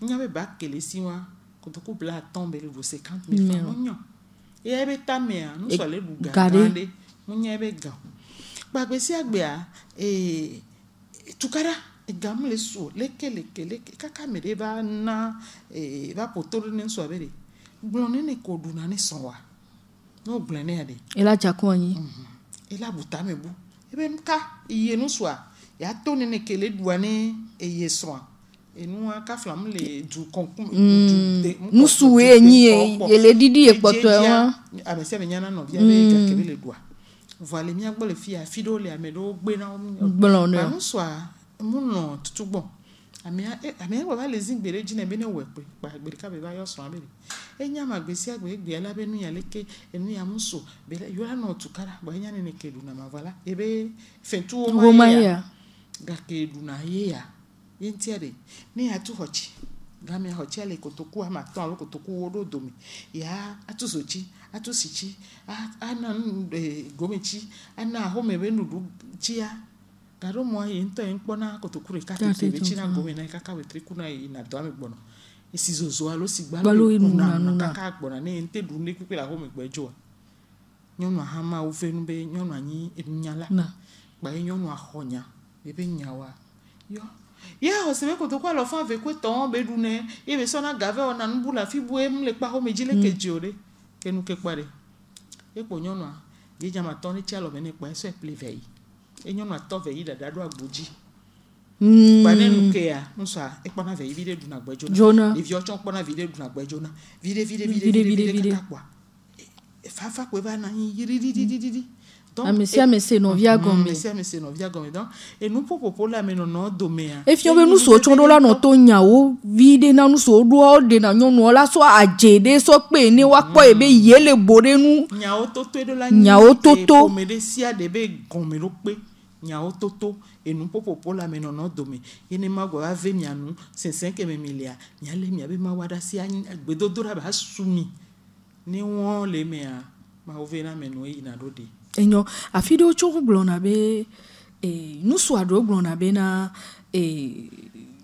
nya be ba kele si wa kotoku bla atɔ be le ɖose kan mi fa mo nyɔ eya be tamea ŋutsu ale ɖu ga gã ɖe mo nya be ga gbagbe sia gbea ee tukara ega mu le su leke leke leke kaka me ɖe va na ee va ƒoto ɖe ne ŋutsua be de gblɔ ne ne ko ɖuna ne srɔ̃a n'oblenea de elajakoanyi mm-hmm. elabuta me bu ebe nuka iye nu sua yato nene kele dua ne eye srɔa enua kafla mu le du kɔnkun mm. du de nusuwe enyi ye yele didi ye kpɔtɔ ye wa amesiame nyana nɔvia be gakebe mm. le dua voile miagbɔ le fia fi ɖewo le ame ɖewo gbe na wo gblɔ ne nusua mu nɔ tutu gbɔ amị bá lè zí gbèrè jìnnà bí náà wẹ̀ pé pa gbèrè kábè bá yọ sùn abèrè ma gbèsè àgbè gbè alábẹ́ nu yàn léke ẹnu yàn mú so ya yọ̀rọ̀ náà tù kára bọ̀ ẹ̀yàn nínú kèdù nà má ebe fentụ wọ́n má yẹ ya gà kèdù nà yé yà ní yà tú àmà tán yà gaɖomɔa yi ŋutɔ yi ŋkpɔna kotoku ɖeka tete be tsina gome na yi kaka wetri kuna yi yina dɔa me gbɔna esi zozo alo si gbalo yi nuna nuna kaka gbɔna ne yi ŋute ɖum ne kpekpe le axɔme gbe dzoa nyɔnua hã ma wo ve nu be nyɔnua nyi enunyala gba ye nyɔnua xɔ nya ebe nyawoa yɔ ye xɔse be kotoku alɔfa ave koe tɔ̃ be ɖune ye be sɔna gavɛ wɔna nubu le afi bu ye mle kpa xɔme dzi le ke hmm. dzi o ɖe ke nu ke kpa ɖe ye kpo nyɔnua ne tsi alɔme ne kpa esɔ eple vɛ yi enyɔnu atɔ vɛ yi dada ɖo agbo dzi gba hmm. ne nu kea nusua ekpɔna vɛ yi vi ɖe ɖuna gbɛ dzona ɖeviwo tsɛ kpɔna vi ɖe ɖuna gbɛ dzona vi ɖe vi ɖe vi ɖe vi ɖe vi ɖe kaka kpɔa e, e, fafa koe va na anyi yiɖiɖiɖiɖi ame sia ame se nɔvia gɔme ame sia ame se nɔvia gɔme donc enuƒoƒoƒo le amenɔnɔ domea efia be nusiwo tsɔ ɖo la nɔ e, to nyawo vi ɖe na nusiwo ɖoa ɖena nyɔnua la sɔ adze ɖe sɔ kpe ne woakpɔ ye hmm. be ye le bo ɖe nu nyawo toto ɖo la nyawo toto ƒome ɖe sia ɖe be gɔme ɖo kpe nyawo toto enu ƒoƒoƒo le amenɔnɔ dome ye ne ma gba va ve mia nu sese keme mi lia mia le mia be ma wa ɖa si gbedodo ɖa ba su mi ne wɔn le mea ma wo ve e e na ame nɔ yina ɖo ɖe. enyɔ afi ɖewo tso gblɔna be ee nusu aɖewo gblɔna bena ee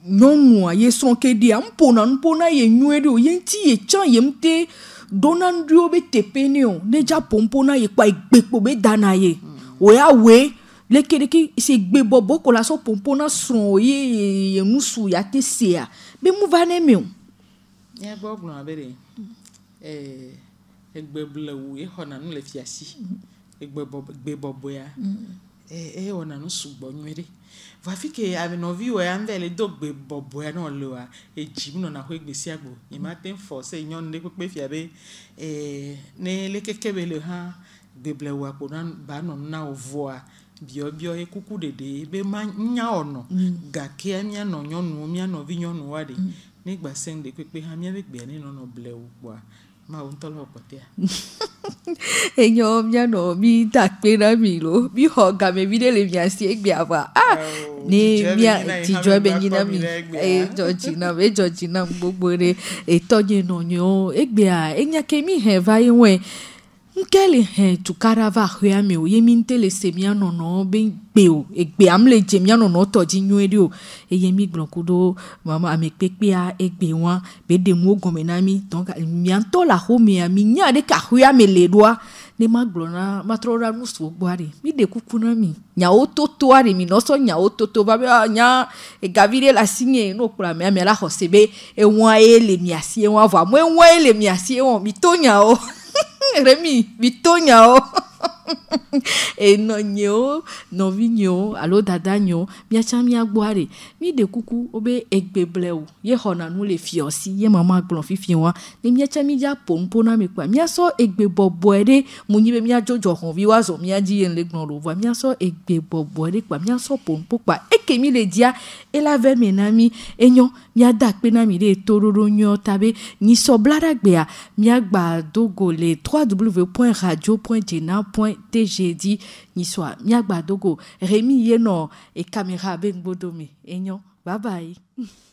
nyɔnua ye srɔ̃ke ɖia nuƒona nuƒona ye nyuie ɖo ye ŋuti ye tsã ye ŋute ɖona nuɖiwo be tepe ne o ne dza pompo e na ye kpa egbe kpo be dana ye o ya woe lekeleke segbebɔ bɔkɔ la sɔ ponpon na srɔ̀ o ye yenusu ya te se a bɛ mu va ne mi o. ẹ gbọ́ gblọ́ abe de ɛɛ egbeblewu exɔna nu le fiasi egbebɔbɔ ya eye wɔna nu sugbɔ nyuie ɖe vafi ke nɔviwo ya ŋdɛ le do gbe bɔbɔe ne ɔle wa edzi mu nɔna hoe gbe sia gbo yi ma te fɔ se nyɔnu ɖe kpekpe fia be ee ne le keke be le hã gbeblewoa ko na ba nɔ nu na wo vɔa biɔbiɔ ye kuku ɖeɖe ye be ma nya ɔnɔ mm. gakea mianɔ nyɔnuwo mianɔvi nyɔnuwoa ɖe mm. ne gbase ŋu ɖe kpekpe hã miabe gbea ne nɔnɔ blewu kpoa mawo ŋutɔ le wɔkpɔtea enyo mianɔ mi ta kpe na mi lo mi xɔ game vi ɖe le miasi egbea va a ne mia dzidzɔ be nyi na mi eye dzɔdzi nam e dzɔdzi nam gbogbo ɖe etɔ nye nɔnyewo egbea enya mi hɛ va ye wɔe nkele eh, hɛn tukara va xɔa me o ye mi ŋte le se mia nɔnɔ be e gbe o egbea mi le dze mia nɔnɔ tɔ nyuie ɖi o eye mi gblɔ ku do mama amekpekpea egbe wa be ɖe nuwo gɔme na mi dɔnka miãtɔ le axomea mi nya ɖeka xɔa me le ɖoa ne ma gblɔ na ma trɔ ɖa nu suwo gbɔa ɖe mi de kuku na mi nyawo totoa ɖe mi nɔsɔ nyawo toto va be ah, nya egavi ɖe le asi nye no kplɔ amea mea la xɔ se be ewɔa ye e le miasi ewɔa vɔ amewo ewɔa ye le miasi ewɔ mi to nyawo. Remy, Vitonha, ó. enɔ nyewo nɔvi nyewo alo dada nyewo miatsa miagbɔa de mi de kuku wobe egbeblewo ye xɔna nu le fiɔ si ye mama gblɔ fifi wa ne miatsa midza pompo na mi kpɔa miasɔ egbe bɔbɔe ɖe mu nyi be miadzodzɔ xɔvi wa zɔ miadzi ye le gblɔ lo voa miasɔ egbe bɔbɔe ɖe kpɔa miasɔ pompo kpɔa eke mi le dzia elavɛ me na mi enyɔ miada akpe na mi ɖe toɖoɖo nyuiɔ ta be miagba dogo le 3w point radio point dzena point TGD Niswa Miagbadogo Rémi Yeno et Caméra Bengbodomé. Egnon, bye bye.